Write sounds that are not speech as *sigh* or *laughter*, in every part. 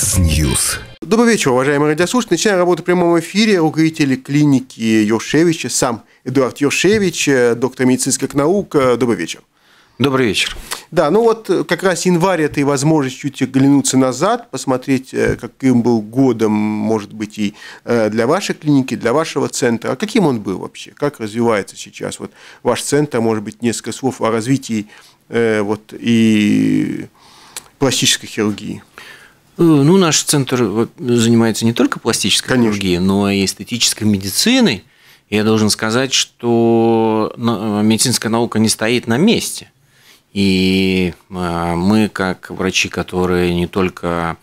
Бизнес-Ньюс. Добрый вечер, уважаемые радиослушатели. Начинаем работу в прямом эфире. Руководители клиники Йошевича, сам Эдуард Йошевич, доктор медицинских наук. Добрый вечер. Добрый вечер. Да, ну вот как раз январь – это и возможность чуть глянуться назад, посмотреть, э, каким был годом, может быть, и э, для вашей клиники, для вашего центра. А каким он был вообще? Как развивается сейчас вот ваш центр? Может быть, несколько слов о развитии э, вот, и пластической хирургии. Э, ну, наш центр э, занимается не только пластической Конечно. хирургией, но и эстетической медициной. Я должен сказать, что э, медицинская наука не стоит на месте. И мы, как врачи, которые не только,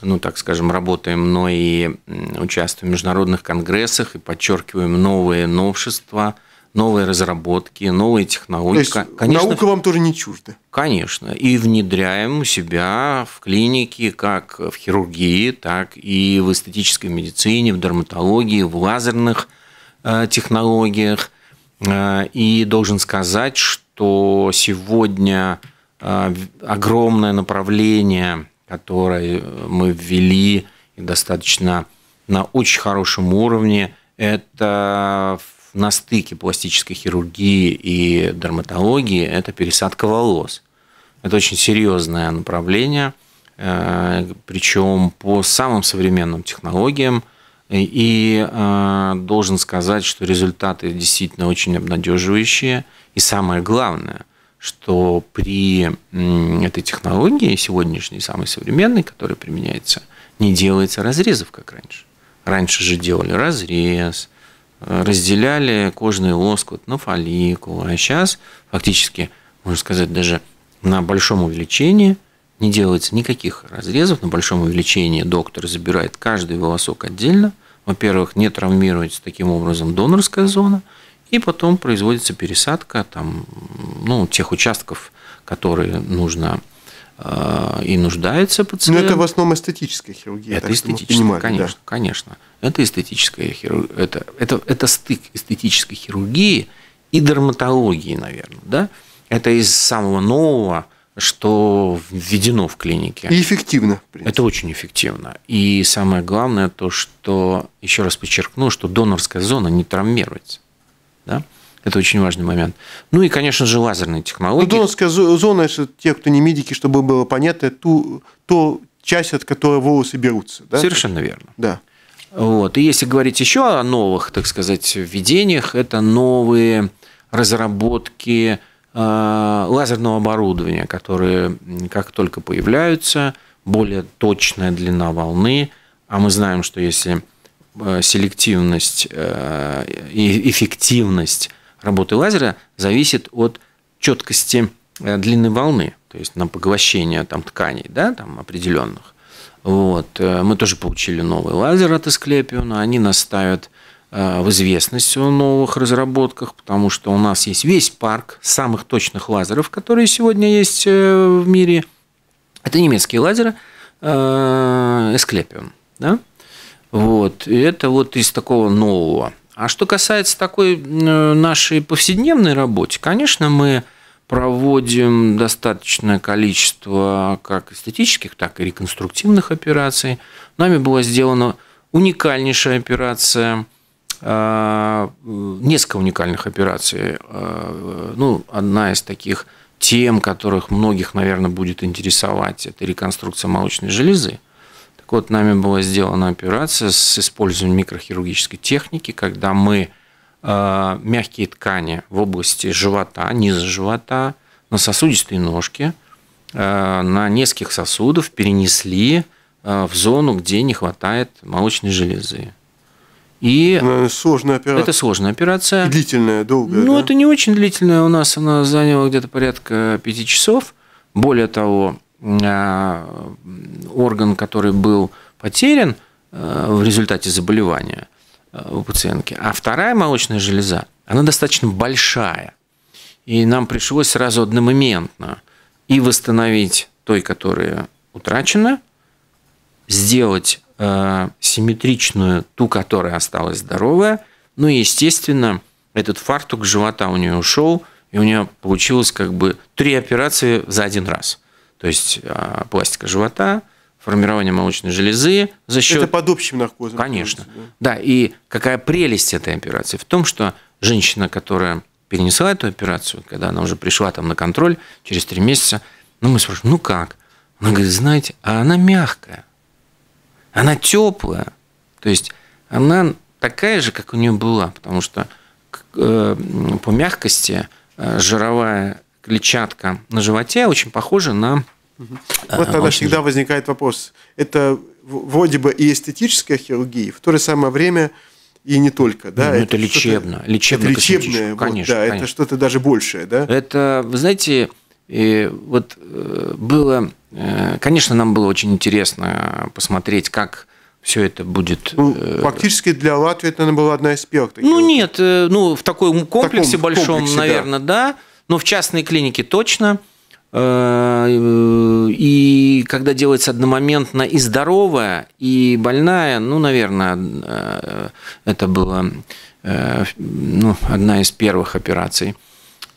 ну, так скажем, работаем, но и участвуем в международных конгрессах и подчеркиваем новые новшества – новые разработки, новые технологии. То есть, конечно, наука вам тоже не чужда? Конечно. И внедряем у себя в клинике, как в хирургии, так и в эстетической медицине, в дерматологии, в лазерных э, технологиях. Э, и должен сказать, что сегодня э, огромное направление, которое мы ввели достаточно на очень хорошем уровне, это на стыке пластической хирургии и дерматологии – это пересадка волос. Это очень серьезное направление, э, причем по самым современным технологиям. И э, должен сказать, что результаты действительно очень обнадеживающие. И самое главное, что при этой технологии сегодняшней, самой современной, которая применяется, не делается разрезов, как раньше. Раньше же делали разрез – Э, разделяли кожный лоскут на фолликулу, а сейчас фактически, можно сказать, даже на большом увеличении не делается никаких разрезов, на большом увеличении доктор забирает каждый волосок отдельно, во-первых, не травмируется таким образом донорская зона, и потом производится пересадка там, ну, тех участков, которые нужно и нуждается пациент. Но это в основном эстетическая хирургия. Это эстетическая, конечно, да. конечно. Это эстетическая хирургия. Это, это, это стык эстетической хирургии и дерматологии, наверное. Да? Это из самого нового, что введено в клинике. И эффективно. Это очень эффективно. И самое главное то, что, еще раз подчеркну, что донорская зона не травмируется. Да? Это очень важный момент. Ну и, конечно же, лазерные технологии. Ну, донорская зона, если те, кто не медики, чтобы было понятно, ту, то часть, от которой волосы берутся. Да? Совершенно верно. Да. Вот. И если говорить еще о новых, так сказать, введениях, это новые разработки э, лазерного оборудования, которые как только появляются, более точная длина волны, а мы знаем, что если э, селективность э, и эффективность работы лазера зависит от четкости э, длины волны, то есть на поглощение там, тканей да, там, определенных. Вот. Э, мы тоже получили новый лазер от Эсклепиона. Они нас ставят э, в известность о новых разработках, потому что у нас есть весь парк самых точных лазеров, которые сегодня есть в мире. Это немецкие лазеры Эсклепион. Да? Вот. И это вот из такого нового а что касается такой э, нашей повседневной работы, конечно, мы проводим достаточное количество как эстетических, так и реконструктивных операций. Нами была сделана уникальнейшая операция, э, несколько уникальных операций. Э, ну, одна из таких тем, которых многих, наверное, будет интересовать, это реконструкция молочной железы год нами была сделана операция с использованием микрохирургической техники, когда мы э, мягкие ткани в области живота, низа живота, на сосудистой ножке, э, на нескольких сосудов перенесли э, в зону, где не хватает молочной железы. И Наверное, ну, сложная операция. Это сложная операция. И длительная, долгая. Ну, да? это не очень длительная. У нас она заняла где-то порядка пяти часов. Более того, Э, орган, который был потерян э, в результате заболевания э, у пациентки. А вторая молочная железа, она достаточно большая. И нам пришлось сразу одномоментно и восстановить той, которая утрачена, сделать симметричную ту, которая осталась здоровая. Ну и, естественно, этот фартук живота у нее ушел, и у нее получилось как бы три операции за один раз – то есть а, пластика живота, формирование молочной железы за счет... Это под общим наркозом. Конечно. Да? да, и какая прелесть этой операции в том, что женщина, которая перенесла эту операцию, когда она уже пришла там на контроль через три месяца, ну, мы спрашиваем, ну как? Она говорит, знаете, а она мягкая, она теплая. То есть она такая же, как у нее была, потому что э, по мягкости э, жировая клетчатка на животе очень похожа на... Вот э, тогда очень... всегда возникает вопрос. Это вроде бы и эстетическая хирургия, в то же самое время и не только, да? Ну, это, это лечебно, лечебно это лечебное, вот, конечно, да, конечно. это что-то даже большее, да? Это, вы знаете, и э, вот э, было, конечно, нам было очень интересно посмотреть, как все это будет. Ну, фактически для Латвии это наверное, была одна из первых. Таких ну нет, ну в таком комплексе в таком, большом, комплексе, наверное, да. да но в частной клинике точно. Э, и когда делается одномоментно и здоровая, и больная, ну, наверное, э, это была э, ну, одна из первых операций.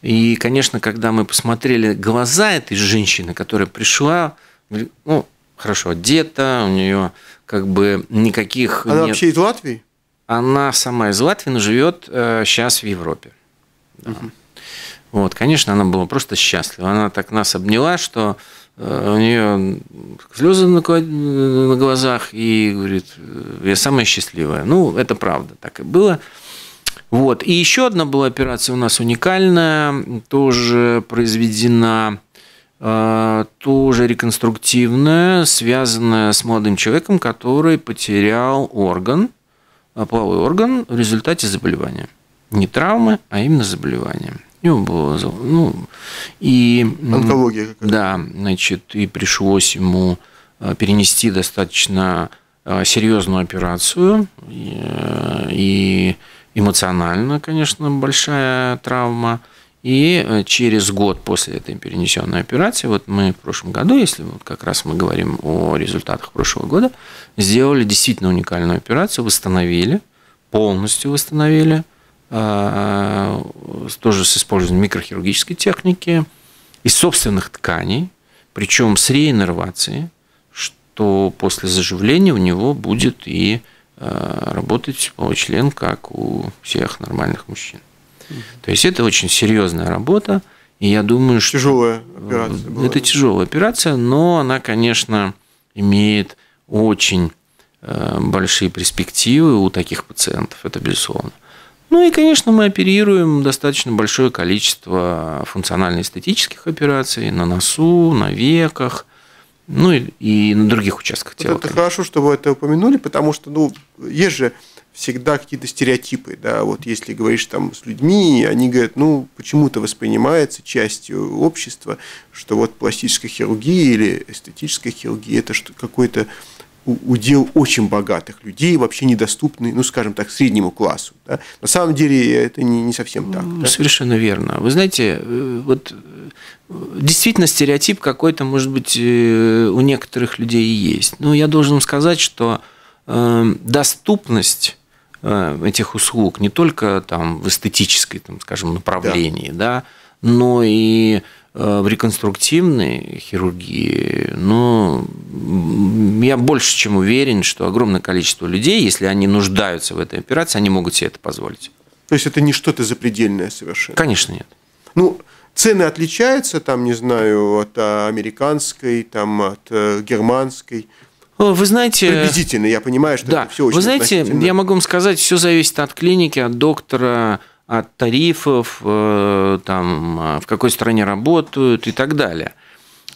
И, конечно, когда мы посмотрели глаза этой женщины, которая пришла, ну, хорошо одета, у нее как бы никаких... Она нет. вообще из Латвии? Она сама из Латвии, но живет сейчас в Европе. Да. Угу. Вот, конечно, она была просто счастлива. Она так нас обняла, что э, у нее слезы на глазах, и говорит, э, я самая счастливая. Ну, это правда, так и было. Вот. И еще одна была операция у нас уникальная, тоже произведена, э, тоже реконструктивная, связанная с молодым человеком, который потерял орган, половой орган в результате заболевания. Не травмы, а именно заболевания. У него было, ну, и... Онкология какая-то. Да, значит, и пришлось ему э, перенести достаточно э, серьезную операцию, э, и эмоционально, конечно, большая травма. И через год после этой перенесенной операции, вот мы в прошлом году, если вот как раз мы говорим о результатах прошлого года, сделали действительно уникальную операцию, восстановили, полностью восстановили а, тоже с использованием микрохирургической техники, из собственных тканей, причем с реиннервацией, что после заживления у него будет и э, работать половой член, как у всех нормальных мужчин. То есть это очень серьезная работа, и я думаю, что... Тяжелая операция была. Это тяжелая операция, но она, конечно, имеет очень э, большие перспективы у таких пациентов, это безусловно. Ну и, конечно, мы оперируем достаточно большое количество функционально-эстетических операций на носу, на веках, ну и, и на других участках тела. Вот это конечно. хорошо, что вы это упомянули, потому что, ну, есть же всегда какие-то стереотипы, да, вот если говоришь там с людьми, они говорят, ну, почему-то воспринимается частью общества, что вот пластическая хирургия или эстетическая хирургия – это какой-то удел очень богатых людей, вообще недоступный, ну, скажем так, среднему классу. Да? На самом деле это не, не совсем так. Ну, да? Совершенно верно. Вы знаете, э, вот э, действительно стереотип какой-то, может быть, э, у некоторых людей и есть. Но я должен сказать, что доступность этих услуг не только там в эстетической, там, скажем, направлении, да, да но и Э, в реконструктивной хирургии, но я больше чем уверен, что огромное количество людей, если они нуждаются в этой операции, они могут себе это позволить. То есть это не что-то запредельное совершенно? Конечно, нет. Ну, цены отличаются, там, не знаю, от э, американской, там, от э, германской? Вы знаете... Приблизительно, я понимаю, что да, это все очень Вы знаете, я могу вам сказать, все зависит от клиники, от доктора, от тарифов, э, там, э, в какой стране работают и так далее.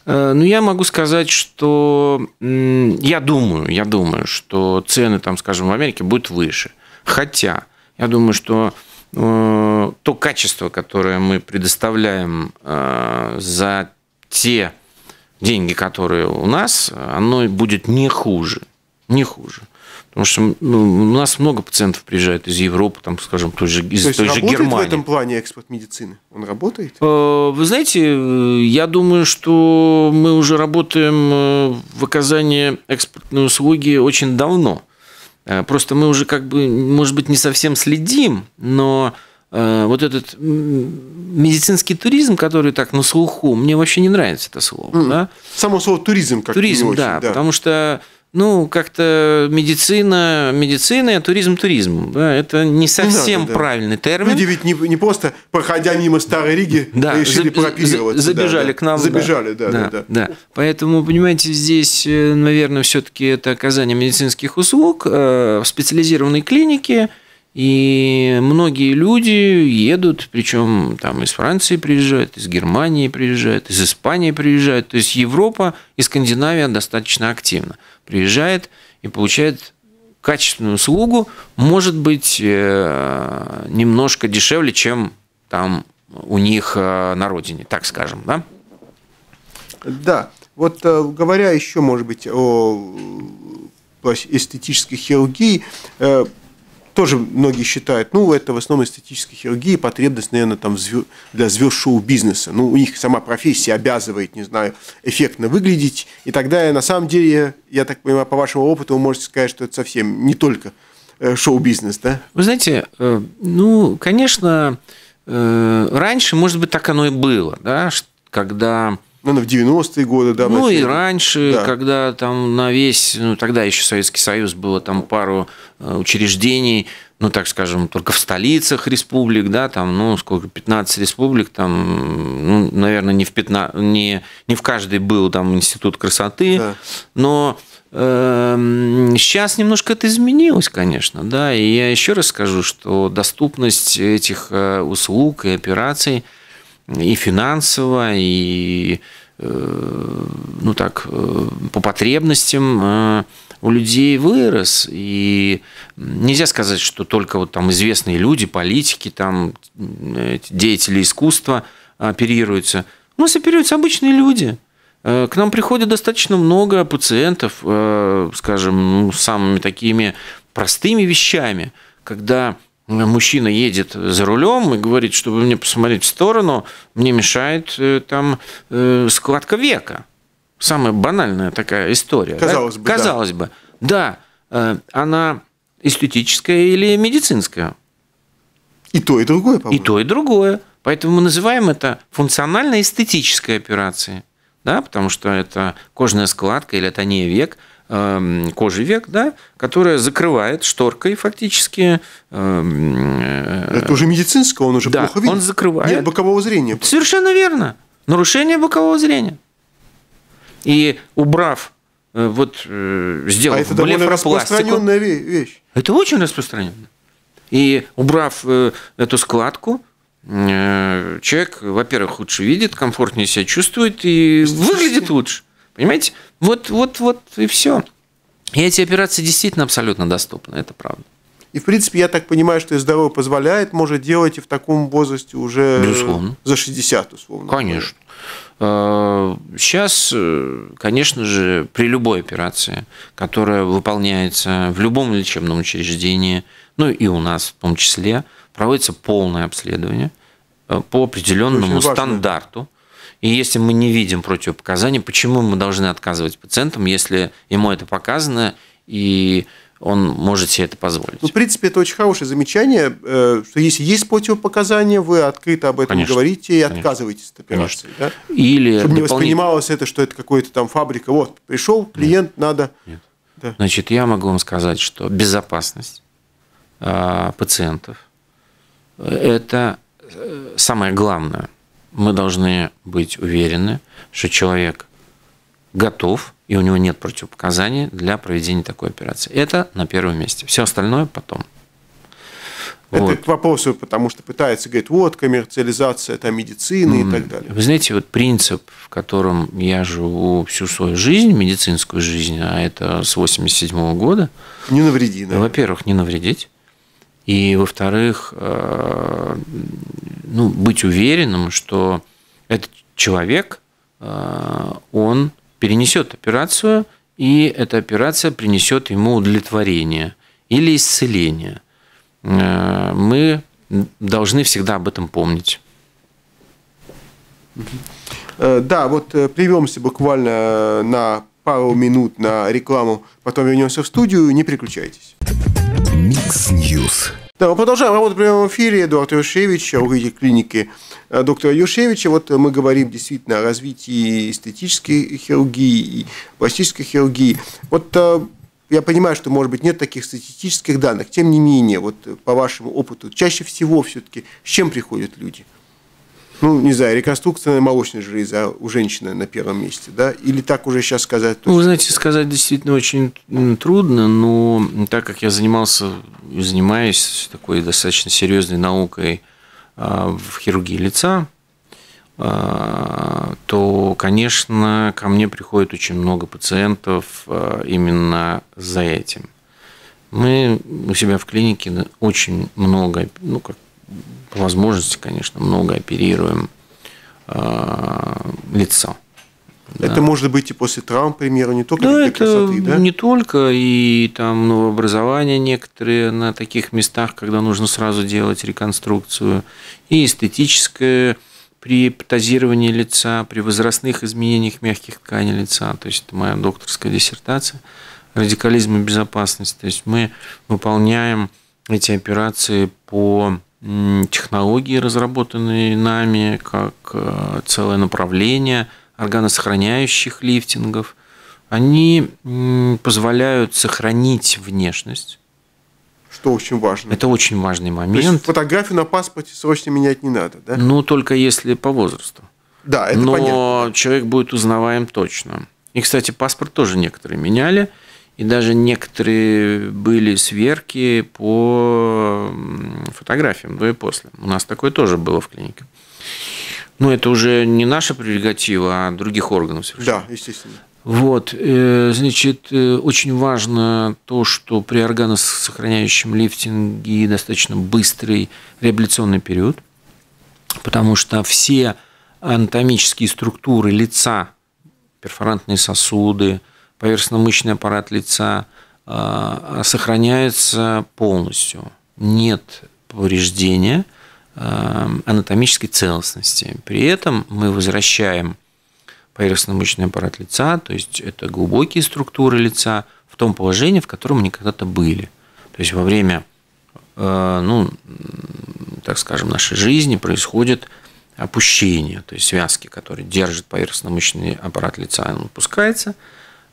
Э, Но ну, я могу сказать, что я думаю, я думаю, что цены там, скажем, в Америке будут выше. Хотя я думаю, что то качество, которое мы предоставляем за те деньги, которые у нас, оно будет не хуже. Не хуже. Потому что ну, у нас много пациентов приезжает из Европы, там, скажем, той же, из То есть той же Германии. в этом плане экспорт медицины? Он работает? Э, вы знаете, э, я думаю, что мы уже работаем э, в оказании экспортной услуги очень давно. Просто мы уже как бы, может быть, не совсем следим, но вот этот медицинский туризм, который так на слуху, мне вообще не нравится это слово. Mm. Да? Само слово туризм как Туризм, очень, да, да, потому что ну, как-то медицина, медицина, а туризм, туризм. Да, это не совсем да, да, правильный термин. Люди ведь не, не просто, проходя мимо Старой Риги, да, решили за, пропиливаться. За, забежали да, к нам. Забежали, да, да, да, да. да. Поэтому, понимаете, здесь, э, наверное, все-таки это оказание медицинских услуг э, в специализированной клинике. И многие люди едут, причем там из Франции приезжают, из Германии приезжают, из Испании приезжают. То есть Европа и Скандинавия достаточно активно приезжает и получает качественную услугу, может быть, э, немножко дешевле, чем там у них э, на родине, так скажем, да? Да. Вот э, говоря еще, может быть, о эстетической хирургии, тоже многие считают, ну, это в основном эстетической хирургии потребность, наверное, там, для звезд шоу-бизнеса. Ну, у них сама профессия обязывает, не знаю, эффектно выглядеть и тогда, На самом деле, я так понимаю, по вашему опыту вы можете сказать, что это совсем не только э, шоу-бизнес, да? Вы знаете, э, ну, конечно, э, раньше, может быть, так оно и было, да, когда ну, в 90-е годы, да. Ну, и раньше, да. когда там на весь, ну, тогда еще Советский Союз было там пару э, учреждений, ну, так скажем, только в столицах республик, да, там, ну, сколько, 15 республик, там, ну, наверное, не в, 15, не, не в каждой был там институт красоты, да. но эм, Сейчас немножко это изменилось, конечно, да, и я еще раз скажу, что доступность этих э, услуг и операций – и финансово, и э, ну так, э, по потребностям э, у людей вырос. И нельзя сказать, что только вот там известные люди, политики, там деятели искусства оперируются. У нас оперируются обычные люди. К нам приходит достаточно много пациентов, скажем, ну, самыми такими простыми вещами, когда мужчина едет за рулем и говорит, чтобы мне посмотреть в сторону, мне мешает э, там э, складка века. Самая банальная такая история. Казалось да? бы. Казалось да. бы. Да, э, она эстетическая или медицинская? И то, и другое, по-моему. И то, и другое. Поэтому мы называем это функционально-эстетической операцией. Да, потому что это кожная складка или это не век – Эм, кожи век, да, которая закрывает шторкой фактически. Эм, э, это уже медицинское, он уже да, плохо видит. он закрывает. Нет бокового зрения. Совершенно верно. Нарушение бокового зрения. И убрав э, вот э, сделав а это довольно распространенная вещь. Это очень распространенно. И убрав эту складку, человек, во-первых, лучше видит, комфортнее себя чувствует и выглядит лучше. Понимаете? Вот, вот, вот и все. И эти операции действительно абсолютно доступны, это правда. И, в принципе, я так понимаю, что и здоровье позволяет, может делать и в таком возрасте уже э, Безусловно. за 60, условно. Конечно. Сейчас, э, э, конечно же, при любой операции, которая выполняется в любом лечебном учреждении, ну и у нас в том числе, проводится полное обследование по определенному стандарту, и если мы не видим противопоказаний, почему мы должны отказывать пациентам, если ему это показано и он может себе это позволить. Ну, в принципе, это очень хорошее замечание, э, что если есть противопоказания, вы открыто об этом конечно, говорите и конечно. отказываетесь от операции. Да? Или Чтобы дополнитель... не воспринималось это, что это какая-то там фабрика. Вот, пришел клиент, Нет. надо... Нет. Да. Значит, я могу вам сказать, что безопасность а, пациентов – это э, самое главное мы должны быть уверены, что человек готов, и у него нет противопоказаний для проведения такой операции. Это на первом месте. Все остальное потом. Это вот. к вопросу, потому что пытается, говорит, вот коммерциализация это медицины mm. и так далее. Вы знаете, вот принцип, в котором я живу всю свою жизнь, медицинскую жизнь, а это с 87 -го года. Не навреди, наверное. Во-первых, не навредить. И, во-вторых, э, ну, быть уверенным, что этот человек, э, он перенесет операцию, и эта операция принесет ему удовлетворение или исцеление. Э, мы должны всегда об этом помнить. Да, вот прервемся буквально на пару минут на рекламу, потом вернемся в студию, не переключайтесь. Микс Ньюс. Да, мы продолжаем работу в прямом эфире. Эдуард Юшевич, руководитель клиники э, доктора Юшевича. Вот э, мы говорим действительно о развитии эстетической хирургии и пластической хирургии. Вот э, я понимаю, что, может быть, нет таких статистических данных. Тем не менее, вот по вашему опыту, чаще всего все-таки с чем приходят люди – ну, не знаю, реконструкция молочной железы а у женщины на первом месте, да? Или так уже сейчас сказать? Точно? Ну, знаете, сказать действительно очень трудно, но так как я занимался, занимаюсь такой достаточно серьезной наукой а, в хирургии лица, а, то, конечно, ко мне приходит очень много пациентов именно за этим. Мы у себя в клинике очень много, ну, как по возможности, конечно, много оперируем э, лицо. Это да. может быть и после травм, к примеру, не только да, для это красоты, да? не только, и там новообразования некоторые на таких местах, когда нужно сразу делать реконструкцию, и эстетическое при тазировании лица, при возрастных изменениях мягких тканей лица, то есть это моя докторская диссертация, радикализм и безопасность, то есть мы выполняем эти операции по технологии, разработанные нами, как э, целое направление органосохраняющих лифтингов, они позволяют сохранить внешность. Что очень важно. Это очень важный момент. То есть фотографию на паспорте срочно менять не надо, да? Ну, только если по возрасту. Да, это Но понятно. человек будет узнаваем точно. И, кстати, паспорт тоже некоторые меняли – и даже некоторые были сверки по фотографиям до и после. У нас такое тоже было в клинике. Но это уже не наша прерогатива, а других органов совершенно. Да, естественно. Вот, э, значит, э, очень важно то, что при органосохраняющем лифтинге достаточно быстрый реабилитационный период, потому что все анатомические структуры лица, перфорантные сосуды, поверхностно-мышечный аппарат лица а, сохраняется полностью. Нет повреждения а, анатомической целостности. При этом мы возвращаем поверхностно-мышечный аппарат лица, то есть это глубокие структуры лица в том положении, в котором они когда-то были. То есть во время, а, ну, так скажем, нашей жизни происходит опущение, то есть связки, которые держат поверхностно-мышечный аппарат лица, он опускается –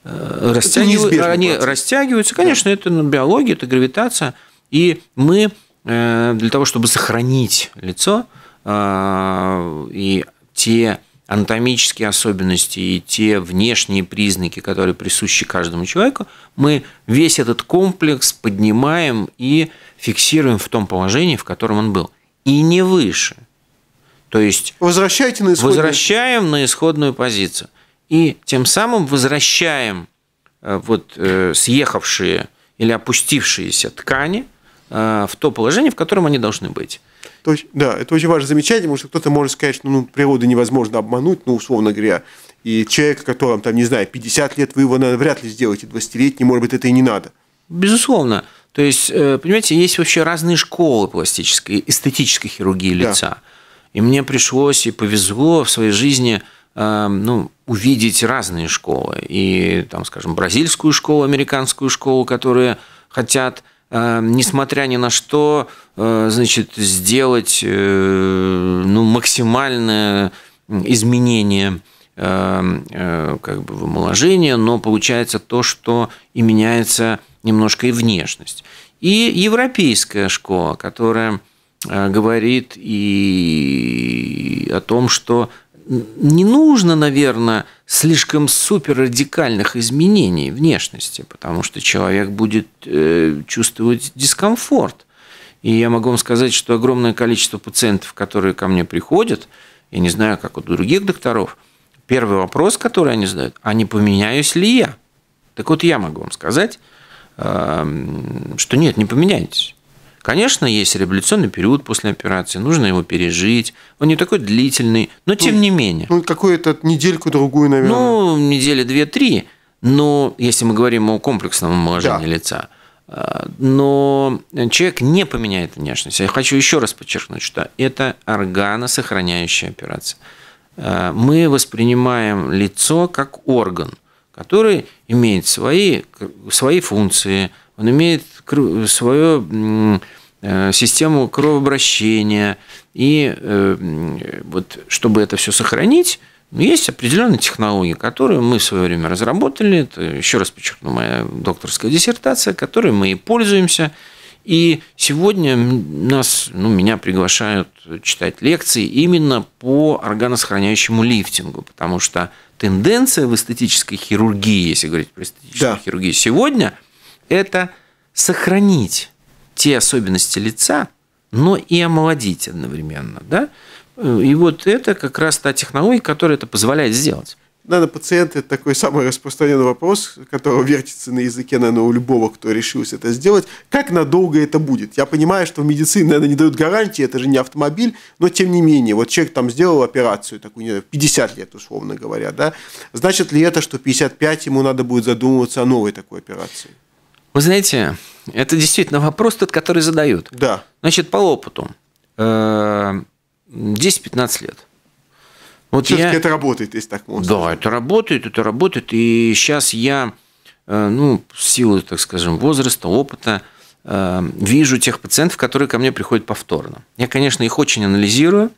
растягиваются, э, они процесс. растягиваются. Конечно, да. это ну, биология, это гравитация. И мы э, для того, чтобы сохранить лицо э, и те анатомические особенности и те внешние признаки, которые присущи каждому человеку, мы весь этот комплекс поднимаем и фиксируем в том положении, в котором он был. И не выше. То есть... Возвращайте на исходную... Возвращаем на исходную позицию и тем самым возвращаем э, вот э, съехавшие или опустившиеся ткани э, в то положение, в котором они должны быть. То есть, да, это очень важное замечание, потому что кто-то может сказать, что ну, природу невозможно обмануть, ну, условно говоря, и человек, которому, там, не знаю, 50 лет, вы его наверное, вряд ли сделаете 20-летний, может быть, это и не надо. Безусловно. То есть, понимаете, есть вообще разные школы пластической, эстетической хирургии лица. Да. И мне пришлось и повезло в своей жизни – Эм, ну, увидеть разные школы. И, там, скажем, бразильскую школу, американскую школу, которые хотят, э, несмотря ни на что, э, значит, сделать э, ну, максимальное изменение как бы в омоложения, но получается то, что и меняется немножко и внешность. И европейская школа, которая говорит и о том, что не нужно, наверное, слишком супер радикальных изменений внешности, потому что человек будет э, чувствовать дискомфорт. И я могу вам сказать, что огромное количество пациентов, которые ко мне приходят, я не знаю, как у других докторов, первый вопрос, который они задают, а не поменяюсь ли я? Так вот, я могу вам сказать, э, что нет, не поменяйтесь. Конечно, есть революционный период после операции, нужно его пережить. Он не такой длительный, но ну, тем не менее. Ну, какую-то недельку-другую, наверное. Ну, недели две-три. Но если мы говорим о комплексном омоложении да. лица, а, но человек не поменяет внешность. Я хочу еще раз подчеркнуть, что это органосохраняющая операция. А, мы воспринимаем лицо как орган, который имеет свои, свои функции, он имеет свою э, систему кровообращения. И э, вот чтобы это все сохранить, есть определенные технологии, которые мы в свое время разработали. Это, еще раз подчеркну, моя докторская диссертация, которой мы и пользуемся. И сегодня нас, ну, меня приглашают читать лекции именно по органосохраняющему лифтингу, потому что тенденция в эстетической хирургии, если говорить про эстетическую да. хирургию сегодня, это сохранить те особенности лица, но и омолодить одновременно. Да? Э, и вот это как раз та технология, которая это позволяет сделать. Наверное, пациент – это такой самый распространенный вопрос, который вертится на языке, наверное, у любого, кто решился это сделать. Как надолго это будет? Я понимаю, что в медицине, наверное, не дают гарантии, это же не автомобиль, но тем не менее, вот человек там сделал операцию, такую, не знаю, 50 лет, условно говоря, да? Значит ли это, что 55 ему надо будет задумываться о новой такой операции? Вы знаете, это действительно вопрос тот, который задают. Да. Значит, по опыту. 10-15 э, лет. Вот Все-таки я... это работает, если так можно. Да, сказать. это работает, это работает. И сейчас я, э, ну, в силу, так скажем, возраста, опыта, э, вижу тех пациентов, которые ко мне приходят повторно. Я, конечно, их очень анализирую.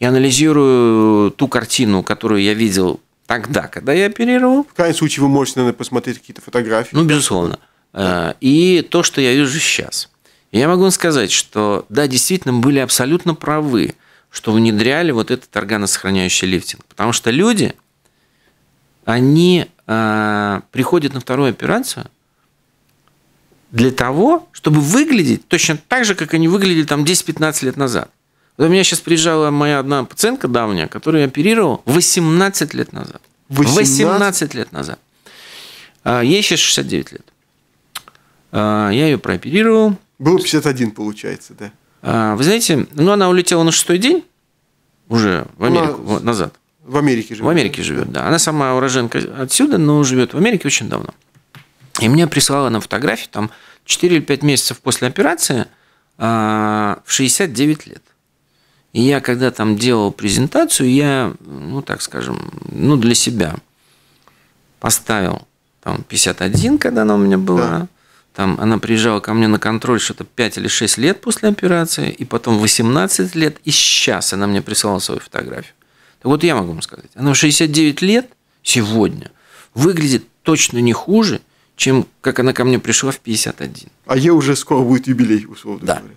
И анализирую ту картину, которую я видел тогда, когда я оперировал. В крайнем случае, вы можете, наверное, посмотреть какие-то фотографии. Ну, безусловно. Э, и то, что я вижу сейчас. Я могу сказать, что да, действительно, мы были абсолютно правы, что внедряли вот этот органосохраняющий лифтинг. Потому что люди, они э, приходят на вторую операцию для того, чтобы выглядеть точно так же, как они выглядели там 10-15 лет назад. Вот у меня сейчас приезжала моя одна пациентка давняя, которую я оперировал 18 лет назад. 18, 18 лет назад. Э, ей сейчас 69 лет. А, я ее прооперировал. Было 51, получается, да. А, вы знаете, ну она улетела на шестой день, уже в Америку, она... назад. В Америке живет. В Америке живет, да. Она сама уроженка отсюда, но живет в Америке очень давно. И мне прислала на фотографии там 4 или 5 месяцев после операции а, в 69 лет. И я, когда там делал презентацию, я, ну так скажем, ну для себя поставил там 51, когда она у меня была, там она приезжала ко мне на контроль что-то 5 или 6 лет после операции, и потом 18 лет, и сейчас она мне присылала свою фотографию. Так вот я могу вам сказать, она в 69 лет сегодня выглядит точно не хуже, чем как она ко мне пришла в 51. А ей уже скоро будет юбилей, условно да. говоря.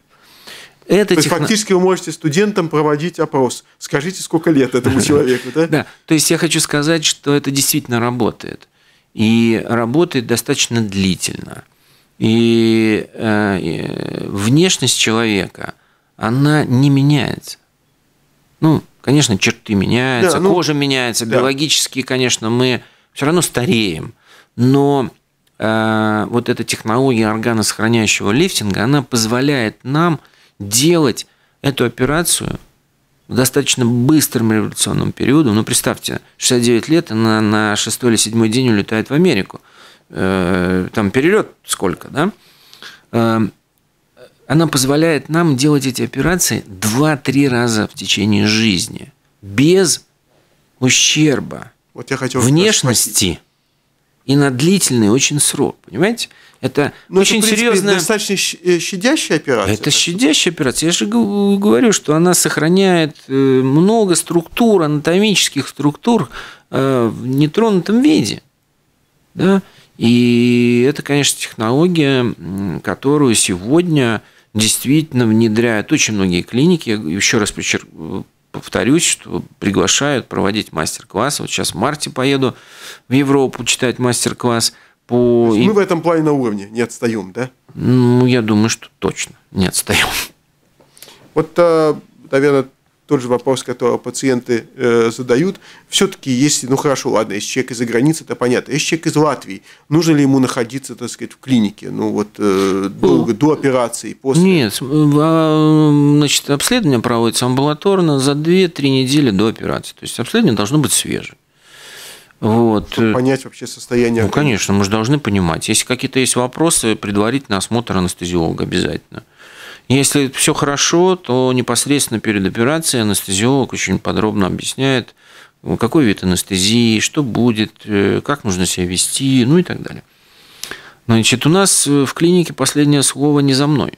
Это то техно... есть фактически вы можете студентам проводить опрос. Скажите, сколько лет этому *laughs* человеку, да? Да. То есть я хочу сказать, что это действительно работает. И работает достаточно длительно. Э, и внешность человека, она не меняется. Ну, конечно, черты меняются, да, ну, кожа меняется, да. биологически, конечно, мы все равно стареем, но э, вот эта технология органосохраняющего лифтинга, она позволяет нам делать эту операцию в достаточно быстром революционном периоде. Ну, представьте, 69 лет, она на шестой или седьмой день улетает в Америку. Э, там перелет сколько, да, э, она позволяет нам делать эти операции 2-3 раза в течение жизни без ущерба вот я хотел внешности и на длительный очень срок, понимаете? Это Но ну, очень серьезная... достаточно э, щадящая операция. Это щадящая операция. Я же говорю, что она сохраняет много структур, анатомических структур в нетронутом виде. Да? И это, конечно, технология, которую сегодня действительно внедряют очень многие клиники. Еще раз э, повторюсь, что приглашают проводить мастер-классы. Вот сейчас в марте поеду в Европу читать мастер-класс по... Мы в этом плане на уровне не отстаем, да? Ну, я думаю, что точно не отстаем. Вот, э, наверное, тот же вопрос, который пациенты э, задают, все-таки если, ну хорошо, ладно, если человек из-за границы, это понятно. Если человек из Латвии, нужно ли ему находиться, так сказать, в клинике, ну вот э, долго, до операции, после? Нет, э, а, значит, обследование проводится амбулаторно за 2-3 недели до операции. То есть обследование должно быть свежее. Вот. Чтобы понять вообще состояние. Ну, конечно, мы же должны понимать. Если какие-то есть вопросы, предварительный осмотр анестезиолога обязательно. Если все хорошо, то непосредственно перед операцией анестезиолог очень подробно объясняет, э, какой вид анестезии, что будет, э, как нужно себя вести, ну и так далее. Значит, у нас э, в клинике последнее слово не за мной,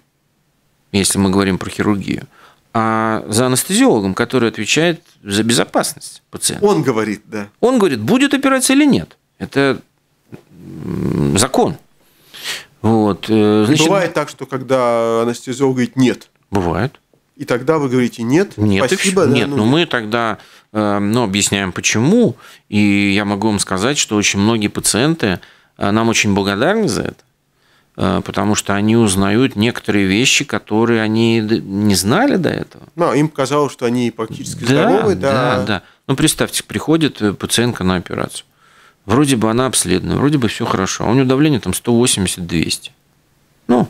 если мы говорим про хирургию, а за анестезиологом, который отвечает за безопасность пациента. Он говорит, да. Он говорит, будет операция или нет. Это закон. Вот, э, значит, бывает так, что когда анестезиолог говорит «нет». Бывает. И тогда вы говорите «нет», нет спасибо. Да, нет, ну... но мы тогда э, ну, объясняем почему. И я могу вам сказать, что очень многие пациенты э, нам очень благодарны за это потому что они узнают некоторые вещи, которые они не знали до этого. Ну, а им казалось, что они практически да, здоровы. Да, да, да. Ну, представьте, приходит пациентка на операцию. Вроде бы она обследована, вроде бы все хорошо. А у нее давление там 180-200. Ну,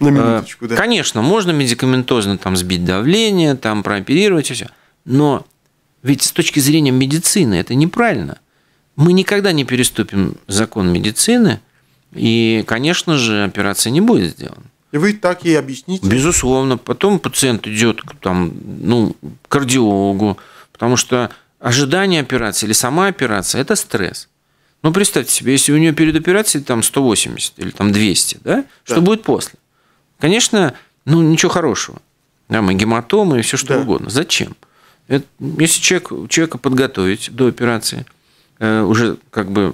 на э, минуточку, да. Конечно, можно медикаментозно там сбить давление, там прооперировать и все. Но ведь с точки зрения медицины это неправильно. Мы никогда не переступим закон медицины, и, конечно же, операция не будет сделана. И вы так ей объясните? Безусловно. Потом пациент идет к там, ну, кардиологу, потому что ожидание операции или сама операция – это стресс. Ну, представьте себе, если у нее перед операцией там 180 или там 200, да, да. что будет после? Конечно, ну, ничего хорошего. Там и гематомы, и все что да. угодно. Зачем? Это, если человек, человека подготовить до операции, э, уже как бы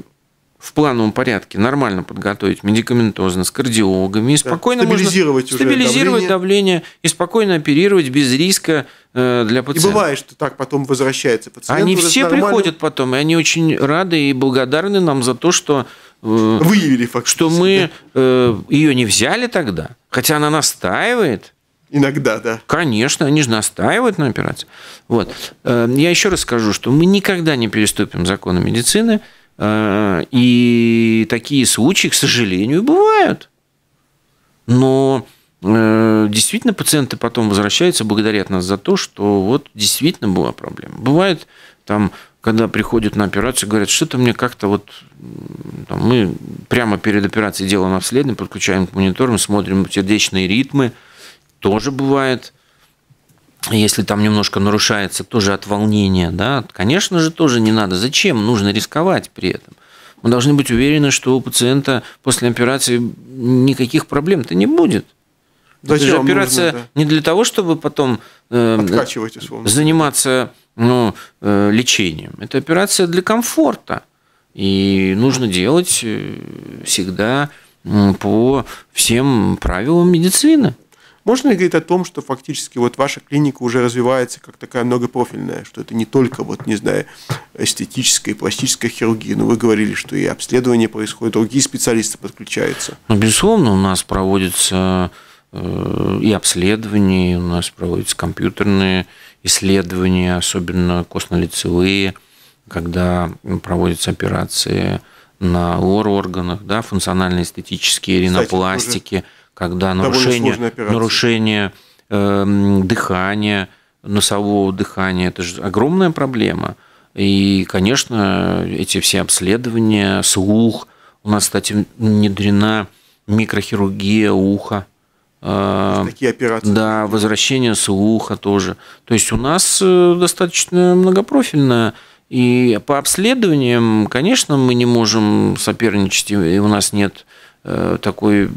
в плановом порядке нормально подготовить медикаментозно с кардиологами и спокойно да, стабилизировать, можно, уже стабилизировать давление. давление и спокойно оперировать без риска э, для пациента. И бывает, что так потом возвращается пациент. Они все нормально... приходят потом, и они очень рады и благодарны нам за то, что э, выявили фактически. Что мы э, ее не взяли тогда, хотя она настаивает. Иногда, да. Конечно, они же настаивают на операции. Вот. Э, я еще раз скажу, что мы никогда не переступим законы медицины. А, и такие случаи, к сожалению, бывают. Но э, действительно пациенты потом возвращаются, благодарят нас за то, что вот действительно была проблема. Бывает там, когда приходят на операцию, говорят, что-то мне как-то вот... Там, мы прямо перед операцией делаем обследование, подключаем к мониторам, смотрим сердечные ритмы. Тоже бывает – если там немножко нарушается тоже от волнения, да, конечно же, тоже не надо. Зачем нужно рисковать при этом? Мы должны быть уверены, что у пациента после операции никаких проблем-то не будет. Зачем Это же операция нужно, да? не для того, чтобы потом э, заниматься ну, э, лечением. Это операция для комфорта. И нужно делать э, всегда по всем правилам медицины. Можно ли говорить о том, что фактически вот ваша клиника уже развивается как такая многопрофильная, что это не только вот, не знаю, эстетическая и пластическая хирургия, но ну, вы говорили, что и обследование происходит, другие специалисты подключаются. Ну, безусловно, у нас проводятся э, и обследования, у нас проводятся компьютерные исследования, особенно костно-лицевые, когда проводятся операции на лор-органах, да, функционально-эстетические ринопластики. Кстати, когда нарушение, нарушение э, дыхания, носового дыхания, это же огромная проблема. И, конечно, эти все обследования, слух. У нас, кстати, внедрена микрохирургия уха. Э, такие операции. Да, возвращение слуха тоже. То есть у нас э, достаточно многопрофильная и по обследованиям, конечно, мы не можем соперничать, и у нас нет Э, такой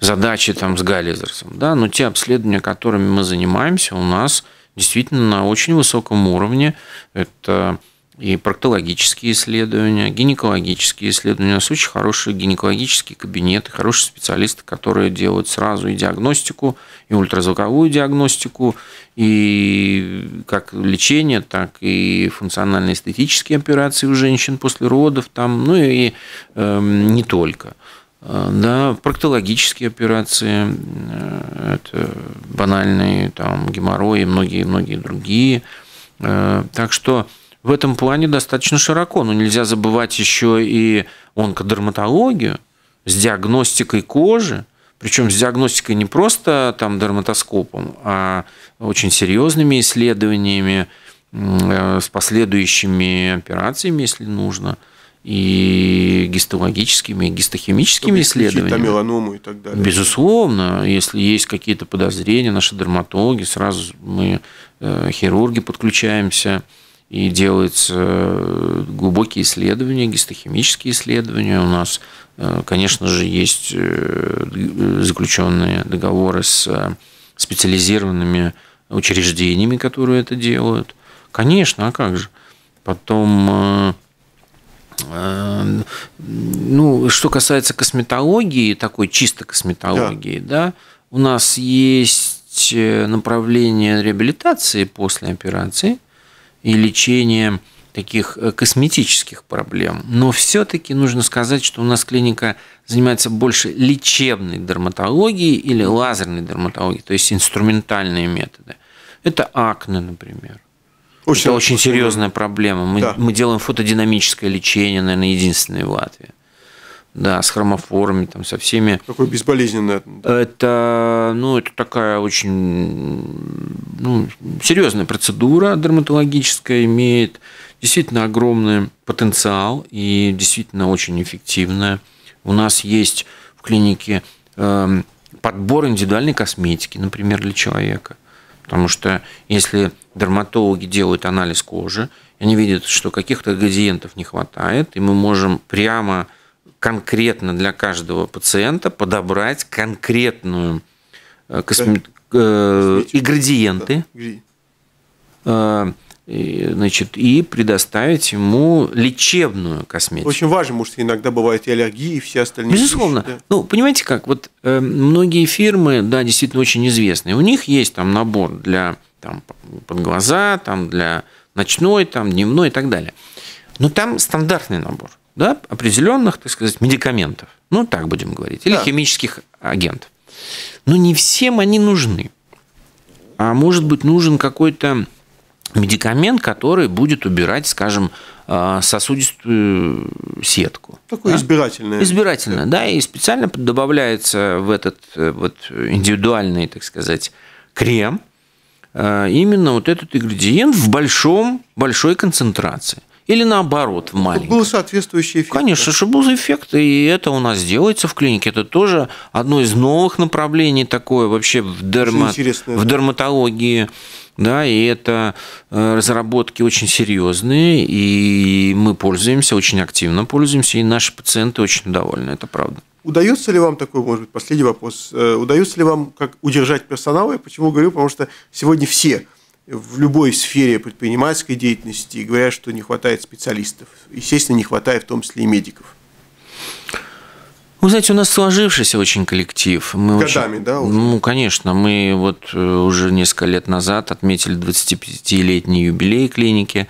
задачи там с Галлизерсом, да, но те обследования, которыми мы занимаемся, у нас действительно на очень высоком уровне. Это и проктологические исследования, гинекологические исследования. У нас очень хорошие гинекологические кабинеты, хорошие специалисты, которые делают сразу и диагностику, и ультразвуковую диагностику, и как лечение, так и функционально-эстетические операции у женщин после родов, там, ну и э, не только э, да, проктологические операции, э, это банальные там геморрои многие-многие другие. Э, так что в этом плане достаточно широко. Но ну, нельзя забывать еще и онкодерматологию с диагностикой кожи, причем с диагностикой не просто там дерматоскопом, а очень серьезными исследованиями, э, с последующими операциями, если нужно, и гистологическими, и гистохимическими Чтобы исследованиями. меланому и так далее. Безусловно, если есть какие-то подозрения, наши дерматологи, сразу мы, э, хирурги, подключаемся и делаются э, глубокие исследования, гистохимические исследования. У нас, э, конечно же, есть э, заключенные договоры с специализированными учреждениями, которые это делают. Конечно, а как же? Потом, ну, что касается косметологии, такой чисто косметологии, да, да у нас есть направление реабилитации после операции – и лечение таких э, косметических проблем. Но все-таки нужно сказать, что у нас клиника занимается больше лечебной дерматологией или лазерной дерматологией, то есть инструментальные методы. Это акне, например. Очень это очень серьезная проблема. Мы, да. мы делаем фотодинамическое лечение, наверное, единственное в Латвии. Да, с хромофорами, там, со всеми. Какое безболезненное. Это, ну, это такая очень ну, серьезная процедура дерматологическая, имеет действительно огромный потенциал и действительно очень эффективная. У нас есть в клинике эм, подбор индивидуальной косметики, например, для человека. Потому что если дерматологи делают анализ кожи, они видят, что каких-то градиентов не хватает, и мы можем прямо конкретно для каждого пациента подобрать конкретную э, косме... э, ингредиенты, э, значит, и предоставить ему лечебную косметику. Очень важно, потому что иногда бывают и аллергии, и все остальные. Безусловно. Вещи, да. Ну, понимаете как, вот э, многие фирмы, да, действительно очень известные, у них есть там набор для там, под глаза, там, для ночной, там, дневной и так далее. Но там стандартный набор да, определенных, так сказать, медикаментов, ну так будем говорить, или да. химических агентов. Но не всем они нужны. А может быть, нужен какой-то медикамент, который будет убирать, скажем, а, сосудистую сетку. Такое да? избирательное. Избирательное, да, и специально добавляется в этот э, вот индивидуальный, так сказать, крем э, именно вот этот ингредиент в большом, большой концентрации. Или наоборот, в маленьком. Чтобы был соответствующий эффект. Конечно, чтобы был эффект, и это у нас делается в клинике. Это тоже одно из новых направлений такое вообще в, дерма... в дерматологии. Да, и это э, разработки очень серьезные, и мы пользуемся, очень активно пользуемся, и наши пациенты очень довольны, это правда. Удается ли вам такой, может быть, последний вопрос, э, удается ли вам как удержать персонала? Я почему говорю, потому что сегодня все в любой сфере предпринимательской деятельности и говорят, что не хватает специалистов. Естественно, не хватает в том числе и медиков. Вы знаете, у нас сложившийся очень коллектив. Мы Годами, очень... да? Уже? Ну, конечно. Мы вот э, уже несколько лет назад отметили 25-летний юбилей клиники.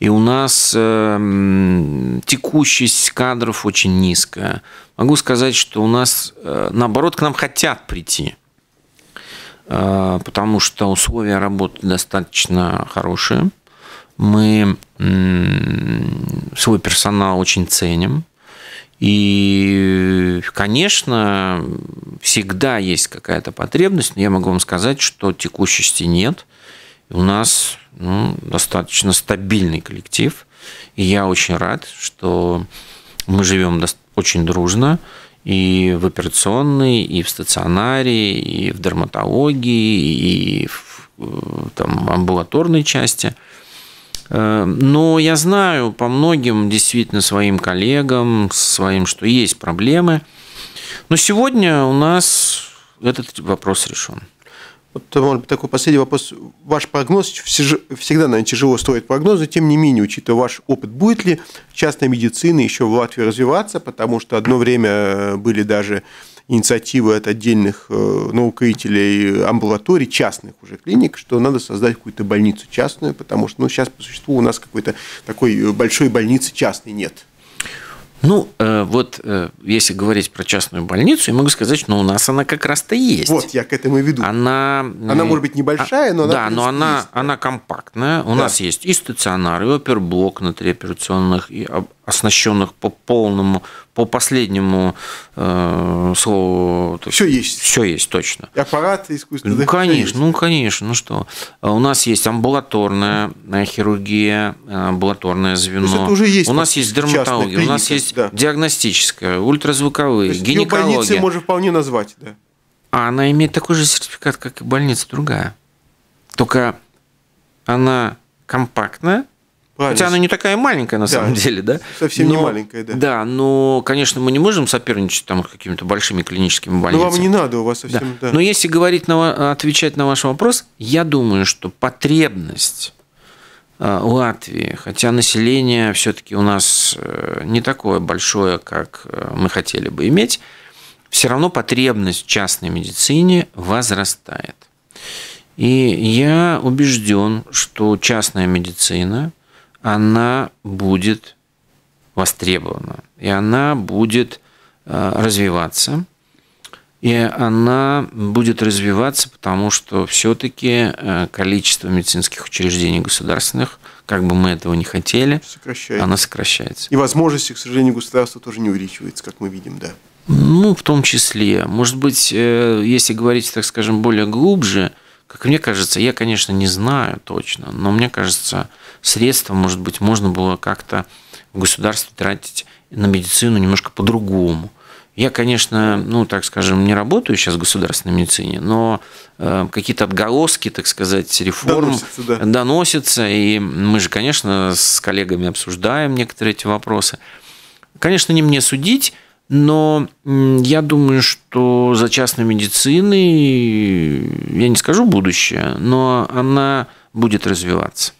И у нас э, текущесть кадров очень низкая. Могу сказать, что у нас, э, наоборот, к нам хотят прийти. А, потому что условия работы достаточно хорошие. Мы свой персонал очень ценим. И, конечно, всегда есть какая-то потребность, но я могу вам сказать, что текущести нет. У нас ну, достаточно стабильный коллектив. И я очень рад, что мы живем очень дружно, и в операционной, и в стационаре, и в дерматологии, и в э, там, амбулаторной части. Э, но я знаю по многим действительно своим коллегам, своим, что есть проблемы. Но сегодня у нас этот вопрос решен. Вот, может быть, такой последний вопрос. Ваш прогноз, всегда, наверное, тяжело строить прогнозы, тем не менее, учитывая ваш опыт, будет ли частная медицина еще в Латвии развиваться, потому что одно время э, были даже инициативы от отдельных э, наукоителей амбулаторий, частных уже клиник, что надо создать какую-то больницу частную, потому что ну, сейчас по существу у нас какой-то такой большой больницы частной нет. Ну, э, вот э, если говорить про частную больницу, я могу сказать, что ну, у нас она как раз-то есть. Вот, я к этому и веду. Она, она э, может быть, небольшая, но она... Да, но она, есть. она компактная компактная. У да. нас есть и стационар, и оперблок операционных и оснащенных по полному, по последнему э, слову. Все есть. Все есть, точно. И аппараты искусственные. Ну, конечно, ну, конечно, ну что. А у нас есть амбулаторная э, хирургия, э, амбулаторное звено. То есть это уже есть. У нас есть дерматология, клиника, у нас есть да. диагностическая, ультразвуковые, То есть гинекология. больницы можно вполне назвать, да. А она имеет такой же сертификат, как и больница другая. Только она компактная, Правильно. Хотя она не такая маленькая, на да, самом деле, да? Совсем но, не маленькая, да. Да, но, конечно, мы не можем соперничать там с какими-то большими клиническими ну, больницами. Но вам не надо, у вас совсем... Да. Да. Но если говорить на, отвечать на ваш вопрос, я думаю, что потребность э, Латвии, хотя население все-таки у нас э, не такое большое, как э, мы хотели бы иметь, все равно потребность в частной медицине возрастает. И я убежден, что частная медицина, она будет востребована, и она будет э, развиваться, и она будет развиваться, потому что все-таки э, количество медицинских учреждений государственных, как бы мы этого не хотели, сокращается. она сокращается. И возможности, к сожалению, государства тоже не увеличиваются, как мы видим, да. Ну, в том числе. Может быть, э, если говорить, так скажем, более глубже – как мне кажется, я, конечно, не знаю точно, но мне кажется, средства, может быть, можно было как-то в государстве тратить на медицину немножко по-другому. Я, конечно, ну, так скажем, не работаю сейчас в государственной медицине, но э, какие-то отголоски, так сказать, реформ доносятся, да. доносятся. И мы же, конечно, с коллегами обсуждаем некоторые эти вопросы. Конечно, не мне судить, но я думаю, что за частной медициной, я не скажу будущее, но она будет развиваться.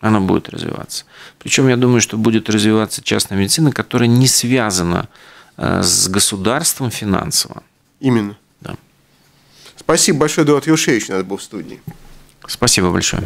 Она будет развиваться. Причем я думаю, что будет развиваться частная медицина, которая не связана э, с государством финансово. Именно. Да. Спасибо большое, Эдуард Юшевич, у нас был в студии. Спасибо большое.